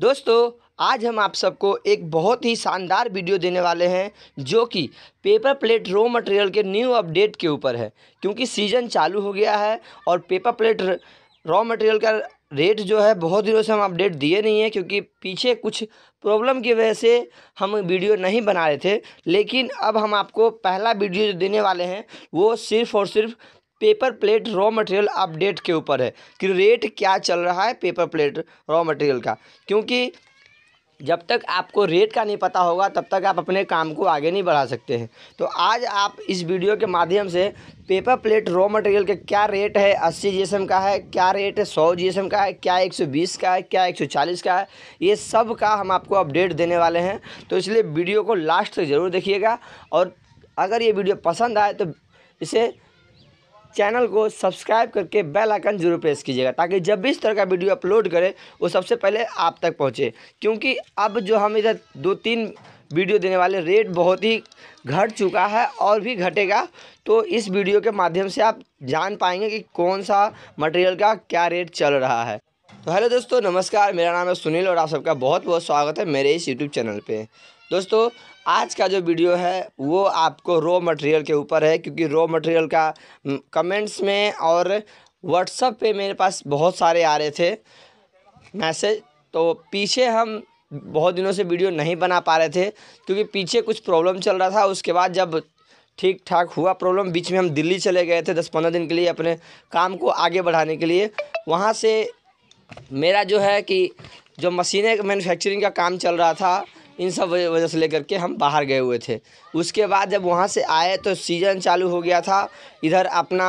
दोस्तों आज हम आप सबको एक बहुत ही शानदार वीडियो देने वाले हैं जो कि पेपर प्लेट रॉ मटेरियल के न्यू अपडेट के ऊपर है क्योंकि सीज़न चालू हो गया है और पेपर प्लेट रॉ मटेरियल का रेट जो है बहुत दिनों से हम अपडेट दिए नहीं हैं क्योंकि पीछे कुछ प्रॉब्लम की वजह से हम वीडियो नहीं बना रहे थे लेकिन अब हम आपको पहला वीडियो जो देने वाले हैं वो सिर्फ़ और सिर्फ paper plate raw material update के ऊपर है कि रेट क्या चल रहा है पेपर प्लेट रॉ मटेरियल का क्योंकि जब तक आपको रेट का नहीं पता होगा तब तक आप अपने काम को आगे नहीं बढ़ा सकते हैं तो आज आप इस वीडियो के माध्यम से पेपर प्लेट रॉ मटेरियल का क्या रेट है 80 जी का है क्या रेट है सौ जी का है क्या 120 का है क्या 140 का है ये सब का हम आपको अपडेट देने वाले हैं तो इसलिए वीडियो को लास्ट तक ज़रूर देखिएगा और अगर ये वीडियो पसंद आए तो इसे चैनल को सब्सक्राइब करके बेल आइकन जरूर प्रेस कीजिएगा ताकि जब भी इस तरह का वीडियो अपलोड करें वो सबसे पहले आप तक पहुँचे क्योंकि अब जो हम इधर दो तीन वीडियो देने वाले रेट बहुत ही घट चुका है और भी घटेगा तो इस वीडियो के माध्यम से आप जान पाएंगे कि कौन सा मटेरियल का क्या रेट चल रहा है तो हेलो दोस्तों नमस्कार मेरा नाम है सुनील और आप सबका बहुत बहुत स्वागत है मेरे इस यूट्यूब चैनल पर दोस्तों आज का जो वीडियो है वो आपको रॉ मटेरियल के ऊपर है क्योंकि रो मटेरियल का कमेंट्स हम्म, में और व्हाट्सअप पे मेरे पास बहुत सारे आ रहे थे मैसेज तो पीछे हम बहुत दिनों से वीडियो नहीं बना पा रहे थे क्योंकि पीछे कुछ प्रॉब्लम चल रहा था उसके बाद जब ठीक ठाक हुआ प्रॉब्लम बीच में हम दिल्ली चले गए थे दस पंद्रह दिन के लिए अपने काम को आगे बढ़ाने के लिए वहाँ से मेरा जो है कि जो मशीनें मैन्युफैक्चरिंग का काम चल रहा था इन सब वजह से लेकर के हम बाहर गए हुए थे उसके बाद जब वहाँ से आए तो सीज़न चालू हो गया था इधर अपना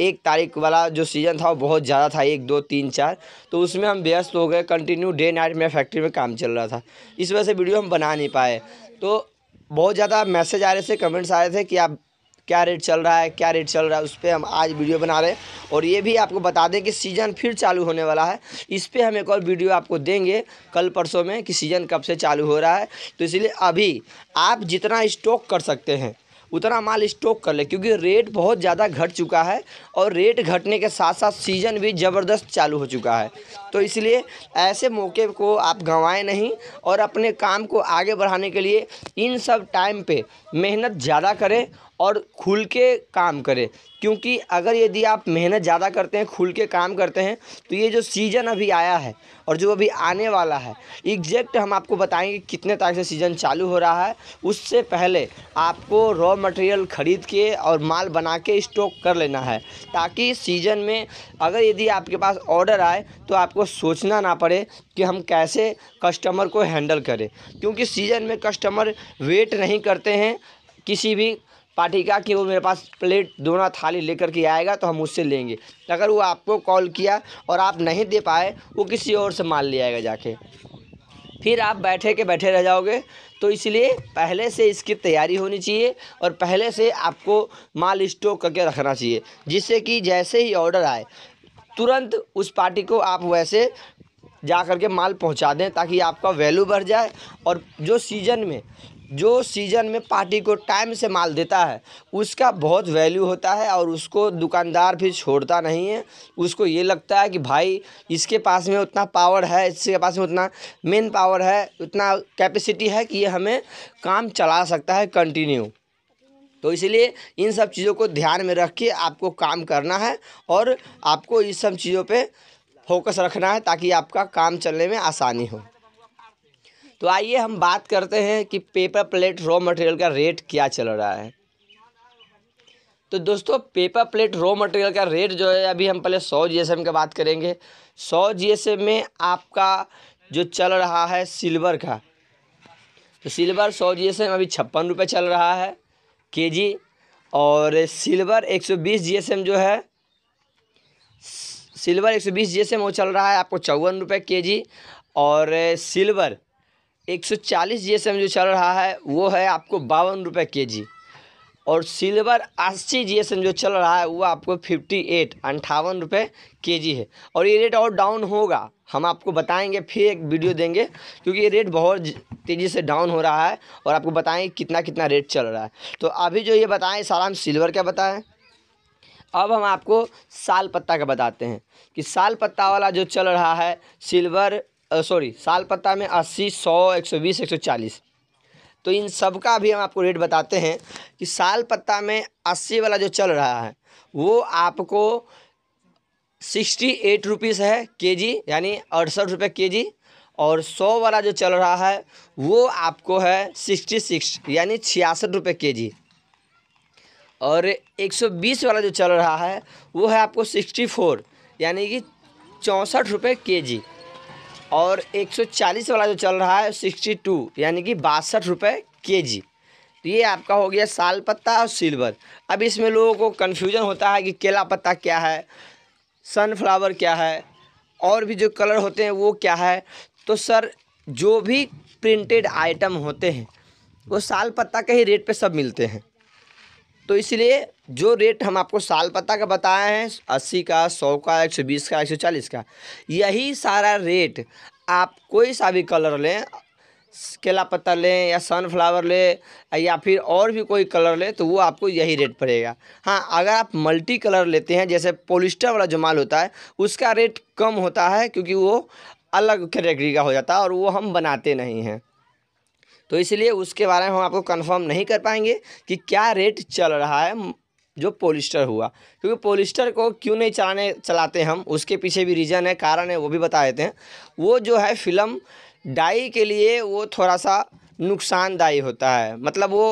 एक तारीख वाला जो सीज़न था वो बहुत ज़्यादा था एक दो तीन चार तो उसमें हम व्यस्त हो गए कंटिन्यू डे नाइट मेरे फैक्ट्री में काम चल रहा था इस वजह से वीडियो हम बना नहीं पाए तो बहुत ज़्यादा मैसेज आ रहे थे कमेंट्स आ रहे थे कि आप क्या रेट चल रहा है क्या रेट चल रहा है उस पर हम आज वीडियो बना रहे हैं और ये भी आपको बता दें कि सीज़न फिर चालू होने वाला है इस पर हम एक और वीडियो आपको देंगे कल परसों में कि सीज़न कब से चालू हो रहा है तो इसलिए अभी आप जितना स्टॉक कर सकते हैं उतना माल स्टॉक कर ले क्योंकि रेट बहुत ज़्यादा घट चुका है और रेट घटने के साथ साथ सीज़न भी ज़बरदस्त चालू हो चुका है तो इसलिए ऐसे मौके को आप गंवाएं नहीं और अपने काम को आगे बढ़ाने के लिए इन सब टाइम पे मेहनत ज़्यादा करें और खुल के काम करें क्योंकि अगर यदि आप मेहनत ज़्यादा करते हैं खुल के काम करते हैं तो ये जो सीज़न अभी आया है और जो अभी आने वाला है एग्जैक्ट हम आपको बताएंगे कितने तारीख से सीज़न चालू हो रहा है उससे पहले आपको रॉ मटेरियल ख़रीद के और माल बना के स्टॉक कर लेना है ताकि सीज़न में अगर यदि आपके पास ऑर्डर आए तो आपको सोचना ना पड़े कि हम कैसे कस्टमर को हैंडल करें क्योंकि सीज़न में कस्टमर वेट नहीं करते हैं किसी भी पाठिका कि वो मेरे पास प्लेट दोना थाली लेकर के आएगा तो हम उससे लेंगे अगर वो आपको कॉल किया और आप नहीं दे पाए वो किसी और से माल ले आएगा जाके फिर आप बैठे के बैठे रह जाओगे तो इसलिए पहले से इसकी तैयारी होनी चाहिए और पहले से आपको माल स्टोक करके रखना चाहिए जिससे कि जैसे ही ऑर्डर आए तुरंत उस पार्टी को आप वैसे जा कर के माल पहुंचा दें ताकि आपका वैल्यू बढ़ जाए और जो सीज़न में जो सीजन में पार्टी को टाइम से माल देता है उसका बहुत वैल्यू होता है और उसको दुकानदार भी छोड़ता नहीं है उसको ये लगता है कि भाई इसके पास में उतना पावर है इसके पास में उतना मेन पावर है उतना कैपेसिटी है कि ये हमें काम चला सकता है कंटिन्यू तो इसलिए इन सब चीज़ों को ध्यान में रख के आपको काम करना है और आपको इस सब चीज़ों पर फोकस रखना है ताकि आपका काम चलने में आसानी हो तो आइए हम बात करते हैं कि पेपर प्लेट रॉ मटेरियल का रेट क्या चल रहा है तो दोस्तों पेपर प्लेट रॉ मटेरियल का रेट जो है अभी हम पहले सौ जी एस एम का बात करेंगे सौ जी एस एम में आपका जो चल रहा है सिल्वर का तो सिल्वर सौ जी एस एम अभी छप्पन रुपये चल रहा है के जी और सिल्वर एक सौ बीस जी एस एम जो है सिल्वर एक सौ बीस जी एस एम वो चल रहा है आपको चौवन रुपये के जी और सिल्वर एक सौ चालीस जी एस एम जो चल रहा है वो है आपको बावन रुपये के जी और सिल्वर अस्सी जी एस एम जो चल रहा है वो आपको फिफ्टी एट अंठावन रुपये के जी है और ये रेट और डाउन होगा हम आपको बताएंगे फिर एक वीडियो देंगे क्योंकि ये रेट बहुत तेज़ी से डाउन हो रहा है और आपको बताएंगे कितना कितना रेट चल रहा है तो अभी जो ये बताएं सारा हम सिल्वर का बताएं अब हम आपको साल पत्ता का बताते हैं कि साल पत्ता वाला जो चल रहा है सिल्वर सॉरी साल पत्ता में अस्सी सौ एक सौ बीस एक सौ चालीस तो इन सब का भी हम आपको रेट बताते हैं कि साल पत्ता में अस्सी वाला जो चल रहा है वो आपको सिक्सटी एट रुपीज़ है के जी यानी अड़सठ रुपये के जी और सौ वाला जो चल रहा है वो आपको है सिक्सटी सिक्स यानी छियासठ रुपये के जी और एक सौ बीस वाला जो चल रहा है वो है आपको सिक्सटी फोर यानी कि चौंसठ रुपये के जी और 140 वाला जो चल रहा है सिक्सटी टू यानी कि बासठ रुपये के जी तो ये आपका हो गया साल पत्ता और सिल्वर अब इसमें लोगों को कन्फ्यूजन होता है कि केला पत्ता क्या है सनफ्लावर क्या है और भी जो कलर होते हैं वो क्या है तो सर जो भी प्रिंटेड आइटम होते हैं वो साल पत्ता के ही रेट पे सब मिलते हैं तो इसलिए जो रेट हम आपको साल पत्ता का बताए हैं अस्सी का सौ का एक सौ बीस का एक सौ चालीस का यही सारा रेट आप कोई सा भी कलर लें केला पत्ता लें या सनफ्लावर लें या फिर और भी कोई कलर लें तो वो आपको यही रेट पड़ेगा हाँ अगर आप मल्टी कलर लेते हैं जैसे पोलिस्टर वाला जो माल होता है उसका रेट कम होता है क्योंकि वो अलग कैटेगरी का हो जाता है और वो हम बनाते नहीं हैं तो इसलिए उसके बारे में हम आपको कन्फर्म नहीं कर पाएंगे कि क्या रेट चल रहा है जो पोलिस्टर हुआ क्योंकि पोलिस्टर को क्यों नहीं चलाने चलाते हम उसके पीछे भी रीज़न है कारण है वो भी बता देते हैं वो जो है फिल्म डाई के लिए वो थोड़ा सा नुकसानदायी होता है मतलब वो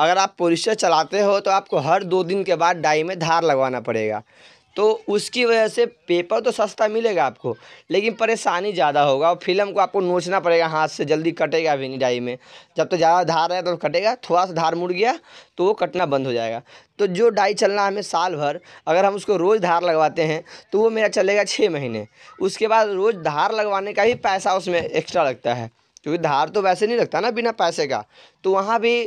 अगर आप पोलिस्टर चलाते हो तो आपको हर दो दिन के बाद डाई में धार लगवाना पड़ेगा तो उसकी वजह से पेपर तो सस्ता मिलेगा आपको लेकिन परेशानी ज़्यादा होगा और फिल्म को आपको नोचना पड़ेगा हाथ से जल्दी कटेगा भी नहीं डाई में जब तो ज़्यादा धार है तो कटेगा थोड़ा सा धार मुड़ गया तो वो कटना बंद हो जाएगा तो जो डाई चलना हमें साल भर अगर हम उसको रोज़ धार लगवाते हैं तो वो मेरा चलेगा छः महीने उसके बाद रोज़ धार लगवाने का ही पैसा उसमें एक्स्ट्रा लगता है क्योंकि धार तो वैसे नहीं लगता ना बिना पैसे का तो वहाँ भी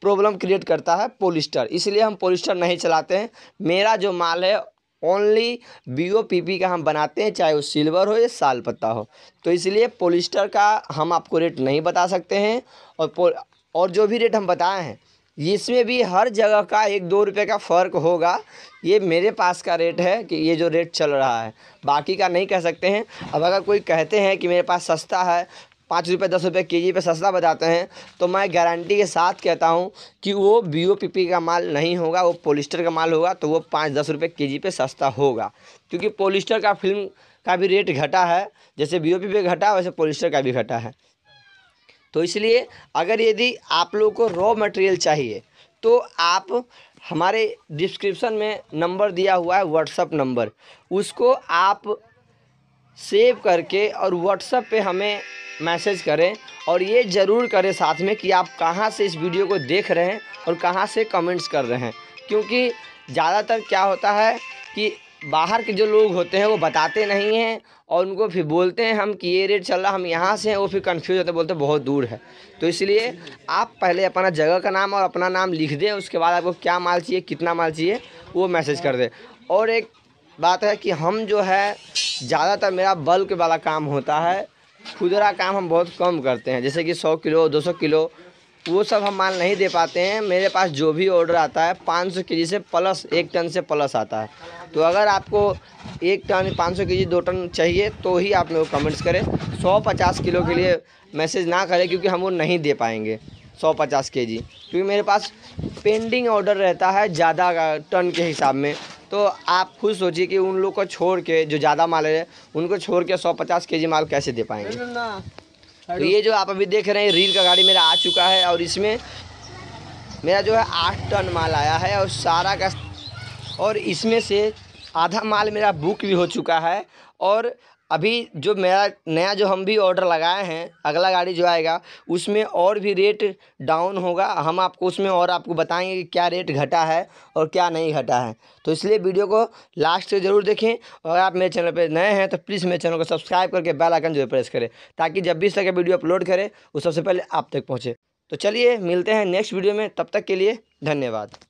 प्रॉब्लम क्रिएट करता है पोलिस्टर इसलिए हम पोलिस्टर नहीं चलाते हैं मेरा जो माल है only B O P P का हम बनाते हैं चाहे वो सिल्वर हो या साल पत्ता हो तो इसलिए पोलिस्टर का हम आपको रेट नहीं बता सकते हैं और और जो भी रेट हम बताए हैं इसमें भी हर जगह का एक दो रुपये का फ़र्क होगा ये मेरे पास का रेट है कि ये जो रेट चल रहा है बाकी का नहीं कह सकते हैं अब अगर कोई कहते हैं कि मेरे पास सस्ता है पाँच रुपये दस रुपये के जी पे सस्ता बताते हैं तो मैं गारंटी के साथ कहता हूँ कि वो बी ओ पी पी का माल नहीं होगा वो पोलिस्टर का माल होगा तो वो पाँच दस रुपये के जी पर सस्ता होगा क्योंकि पोलिस्टर का फिल्म का भी रेट घटा है जैसे बी ओ पी पे घटा वैसे पोलिस्टर का भी घटा है तो इसलिए अगर यदि आप लोग को रॉ मटेरियल चाहिए तो आप हमारे डिस्क्रिप्शन में नंबर दिया हुआ है व्हाट्सअप नंबर उसको आप सेव करके और व्हाट्सअप पे हमें मैसेज करें और ये ज़रूर करें साथ में कि आप कहाँ से इस वीडियो को देख रहे हैं और कहाँ से कमेंट्स कर रहे हैं क्योंकि ज़्यादातर क्या होता है कि बाहर के जो लोग होते हैं वो बताते नहीं हैं और उनको फिर बोलते हैं हम कि ये रेट चल रहा हम यहाँ से हैं वो फिर कंफ्यूज होते बोलते बहुत दूर है तो इसलिए आप पहले अपना जगह का नाम और अपना नाम लिख दें उसके बाद आपको क्या माल चाहिए कितना माल चाहिए वो मैसेज कर दें और एक बात है कि हम जो है ज़्यादातर मेरा बल्क वाला काम होता है खुदरा काम हम बहुत कम करते हैं जैसे कि सौ किलो दो सौ किलो वो सब हम माल नहीं दे पाते हैं मेरे पास जो भी ऑर्डर आता है 500 सौ के से प्लस एक टन से प्लस आता है तो अगर आपको एक टन 500 सौ के दो टन चाहिए तो ही आप मेरे को कमेंट्स करें 150 किलो के लिए मैसेज ना करें क्योंकि हम वो नहीं दे पाएंगे 150 के क्योंकि मेरे पास पेंडिंग ऑर्डर रहता है ज़्यादा टन के हिसाब में तो आप खुद सोचिए कि उन लोग को छोड़ के जो ज़्यादा माल है उनको छोड़ के सौ पचास के जी माल कैसे दे पाएंगे तो ये जो आप अभी देख रहे हैं रील का गाड़ी मेरा आ चुका है और इसमें मेरा जो है आठ टन माल आया है और सारा का और इसमें से आधा माल मेरा बुक भी हो चुका है और अभी जो मेरा नया जो हम भी ऑर्डर लगाए हैं अगला गाड़ी जो आएगा उसमें और भी रेट डाउन होगा हम आपको उसमें और आपको बताएंगे कि क्या रेट घटा है और क्या नहीं घटा है तो इसलिए वीडियो को लास्ट से ज़रूर देखें और आप मेरे चैनल पर नए हैं तो प्लीज़ मेरे चैनल को सब्सक्राइब करके बेल आइकन जो प्रेस करें ताकि जब भी इस तरह का वीडियो अपलोड करें वो सबसे पहले आप तक पहुँचे तो चलिए मिलते हैं नेक्स्ट वीडियो में तब तक के लिए धन्यवाद